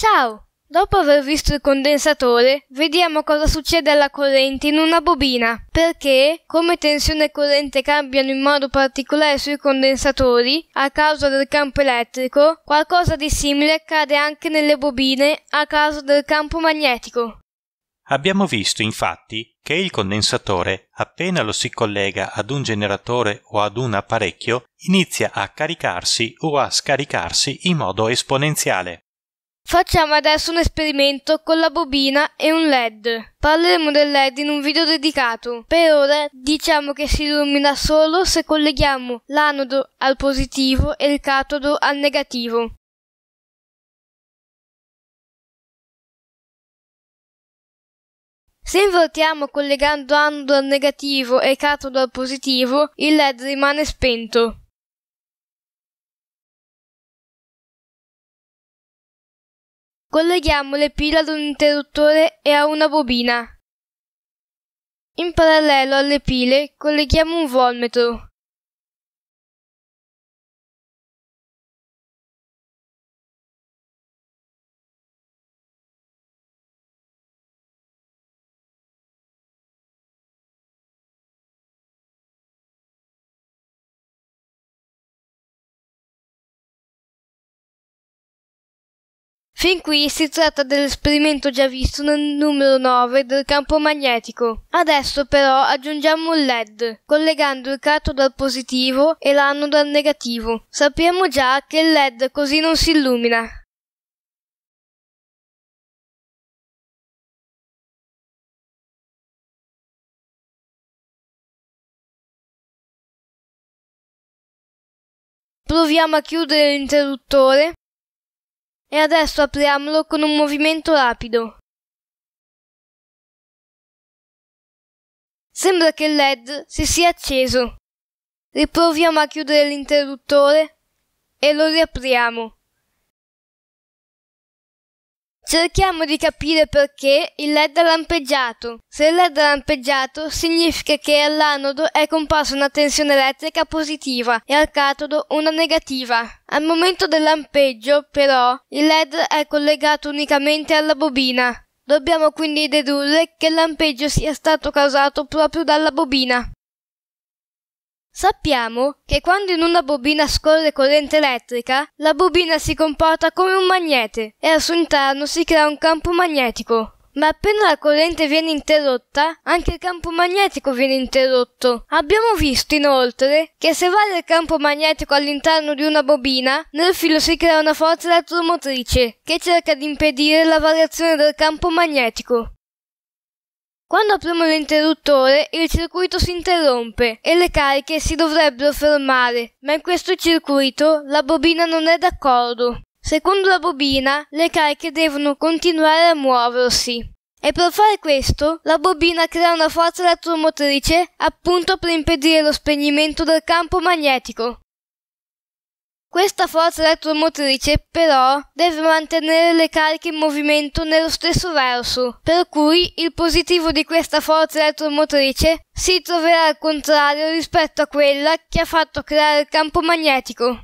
Ciao! Dopo aver visto il condensatore, vediamo cosa succede alla corrente in una bobina, perché come tensione e corrente cambiano in modo particolare sui condensatori a causa del campo elettrico, qualcosa di simile accade anche nelle bobine a causa del campo magnetico. Abbiamo visto infatti che il condensatore, appena lo si collega ad un generatore o ad un apparecchio, inizia a caricarsi o a scaricarsi in modo esponenziale. Facciamo adesso un esperimento con la bobina e un led. Parleremo del led in un video dedicato. Per ora diciamo che si illumina solo se colleghiamo l'anodo al positivo e il catodo al negativo. Se invertiamo collegando anodo al negativo e catodo al positivo, il led rimane spento. Colleghiamo le pile ad un interruttore e a una bobina. In parallelo alle pile colleghiamo un volmetro Fin qui si tratta dell'esperimento già visto nel numero 9 del campo magnetico. Adesso però aggiungiamo un LED, collegando il catodo al positivo e l'anodo al negativo. Sappiamo già che il LED così non si illumina. Proviamo a chiudere l'interruttore e adesso apriamolo con un movimento rapido. Sembra che il LED si sia acceso. Riproviamo a chiudere l'interruttore e lo riapriamo. Cerchiamo di capire perché il LED ha lampeggiato. Se il LED ha lampeggiato, significa che all'anodo è comparsa una tensione elettrica positiva e al catodo una negativa. Al momento del lampeggio, però, il LED è collegato unicamente alla bobina. Dobbiamo quindi dedurre che il lampeggio sia stato causato proprio dalla bobina. Sappiamo che quando in una bobina scorre corrente elettrica, la bobina si comporta come un magnete e al suo interno si crea un campo magnetico. Ma appena la corrente viene interrotta, anche il campo magnetico viene interrotto. Abbiamo visto inoltre che se varia il campo magnetico all'interno di una bobina, nel filo si crea una forza elettromotrice che cerca di impedire la variazione del campo magnetico. Quando apriamo l'interruttore il circuito si interrompe e le cariche si dovrebbero fermare, ma in questo circuito la bobina non è d'accordo. Secondo la bobina le cariche devono continuare a muoversi. E per fare questo, la bobina crea una forza elettromotrice appunto per impedire lo spegnimento del campo magnetico. Questa forza elettromotrice però deve mantenere le cariche in movimento nello stesso verso, per cui il positivo di questa forza elettromotrice si troverà al contrario rispetto a quella che ha fatto creare il campo magnetico.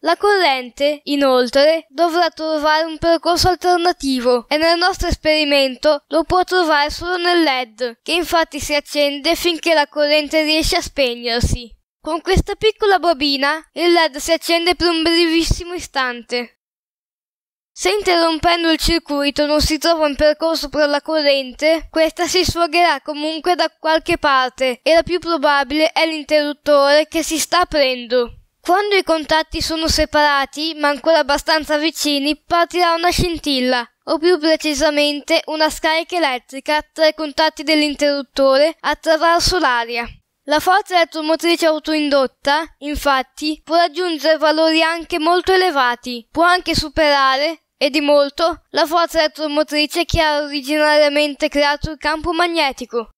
La corrente, inoltre, dovrà trovare un percorso alternativo e nel nostro esperimento lo può trovare solo nel LED, che infatti si accende finché la corrente riesce a spegnersi. Con questa piccola bobina il LED si accende per un brevissimo istante. Se interrompendo il circuito non si trova un percorso per la corrente, questa si sfogherà comunque da qualche parte e la più probabile è l'interruttore che si sta aprendo. Quando i contatti sono separati, ma ancora abbastanza vicini, partirà una scintilla, o più precisamente una scarica elettrica tra i contatti dell'interruttore attraverso l'aria. La forza elettromotrice autoindotta, infatti, può raggiungere valori anche molto elevati, può anche superare e di molto la forza elettromotrice che ha originariamente creato il campo magnetico.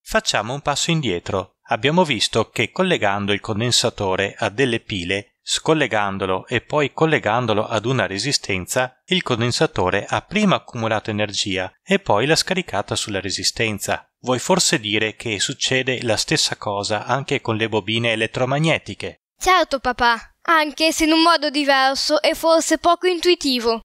Facciamo un passo indietro. Abbiamo visto che collegando il condensatore a delle pile, scollegandolo e poi collegandolo ad una resistenza, il condensatore ha prima accumulato energia e poi l'ha scaricata sulla resistenza. Vuoi forse dire che succede la stessa cosa anche con le bobine elettromagnetiche? Certo, papà, anche se in un modo diverso e forse poco intuitivo.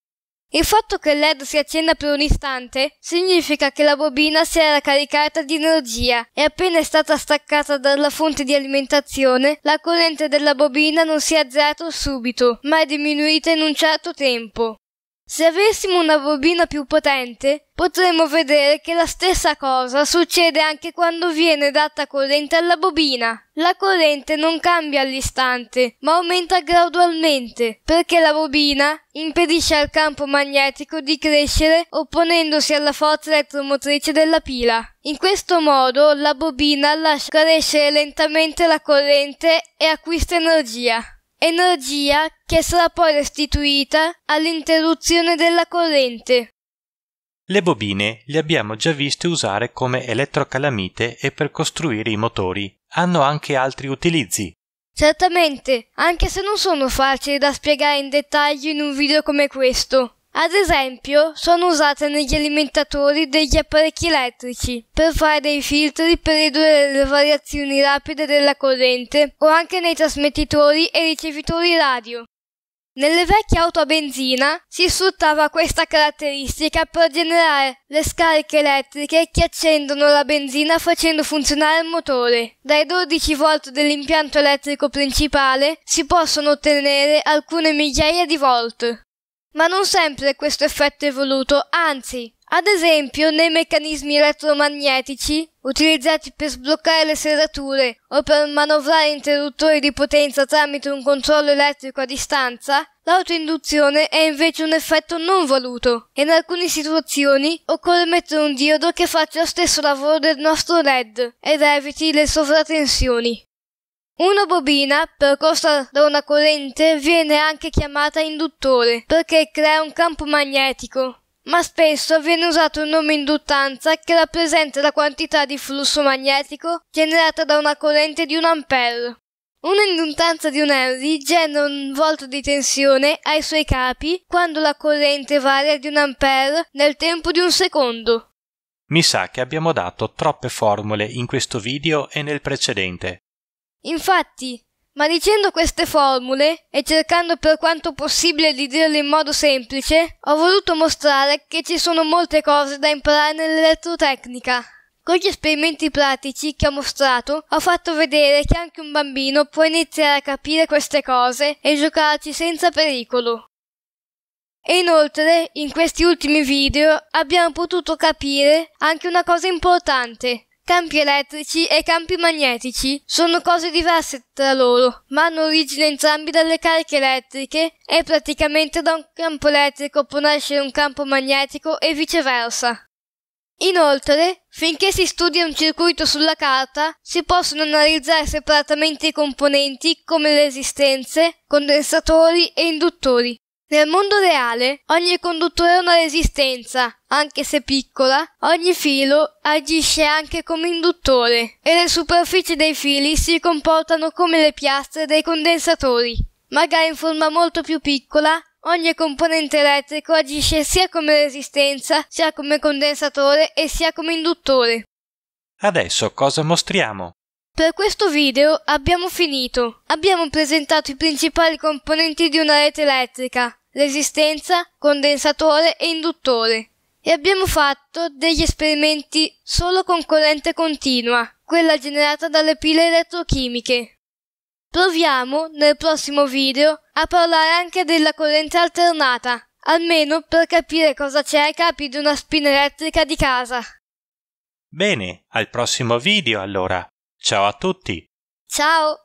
Il fatto che il LED si accenda per un istante significa che la bobina si era caricata di energia e appena è stata staccata dalla fonte di alimentazione, la corrente della bobina non si è azzerata subito, ma è diminuita in un certo tempo. Se avessimo una bobina più potente, potremmo vedere che la stessa cosa succede anche quando viene data corrente alla bobina. La corrente non cambia all'istante, ma aumenta gradualmente, perché la bobina impedisce al campo magnetico di crescere opponendosi alla forza elettromotrice della pila. In questo modo la bobina lascia crescere lentamente la corrente e acquista energia energia che sarà poi restituita all'interruzione della corrente. Le bobine le abbiamo già viste usare come elettrocalamite e per costruire i motori. Hanno anche altri utilizzi. Certamente, anche se non sono facili da spiegare in dettaglio in un video come questo. Ad esempio, sono usate negli alimentatori degli apparecchi elettrici per fare dei filtri per ridurre le variazioni rapide della corrente o anche nei trasmettitori e ricevitori radio. Nelle vecchie auto a benzina si sfruttava questa caratteristica per generare le scariche elettriche che accendono la benzina facendo funzionare il motore. Dai 12 volt dell'impianto elettrico principale si possono ottenere alcune migliaia di volt. Ma non sempre questo effetto è voluto, anzi, ad esempio nei meccanismi elettromagnetici utilizzati per sbloccare le serrature o per manovrare interruttori di potenza tramite un controllo elettrico a distanza, l'autoinduzione è invece un effetto non voluto e in alcune situazioni occorre mettere un diodo che faccia lo stesso lavoro del nostro LED ed eviti le sovratensioni. Una bobina, percorsa da una corrente, viene anche chiamata induttore, perché crea un campo magnetico ma spesso viene usato il nome induttanza che rappresenta la quantità di flusso magnetico generata da una corrente di un ampere. Un'induttanza di un Henry genera un volto di tensione ai suoi capi quando la corrente varia di un ampere nel tempo di un secondo. Mi sa che abbiamo dato troppe formule in questo video e nel precedente. Infatti, ma dicendo queste formule e cercando per quanto possibile di dirle in modo semplice, ho voluto mostrare che ci sono molte cose da imparare nell'elettrotecnica. Con gli esperimenti pratici che ho mostrato, ho fatto vedere che anche un bambino può iniziare a capire queste cose e giocarci senza pericolo. E inoltre, in questi ultimi video abbiamo potuto capire anche una cosa importante, Campi elettrici e campi magnetici sono cose diverse tra loro, ma hanno origine entrambi dalle cariche elettriche e praticamente da un campo elettrico può nascere un campo magnetico e viceversa. Inoltre, finché si studia un circuito sulla carta, si possono analizzare separatamente i componenti come le resistenze, condensatori e induttori. Nel mondo reale ogni conduttore ha una resistenza, anche se piccola, ogni filo agisce anche come induttore e le superfici dei fili si comportano come le piastre dei condensatori. Magari in forma molto più piccola, ogni componente elettrico agisce sia come resistenza, sia come condensatore e sia come induttore. Adesso cosa mostriamo? Per questo video abbiamo finito. Abbiamo presentato i principali componenti di una rete elettrica, resistenza, condensatore e induttore. E abbiamo fatto degli esperimenti solo con corrente continua, quella generata dalle pile elettrochimiche. Proviamo, nel prossimo video, a parlare anche della corrente alternata, almeno per capire cosa c'è ai capi di una spina elettrica di casa. Bene, al prossimo video allora. Ciao a tutti. Ciao.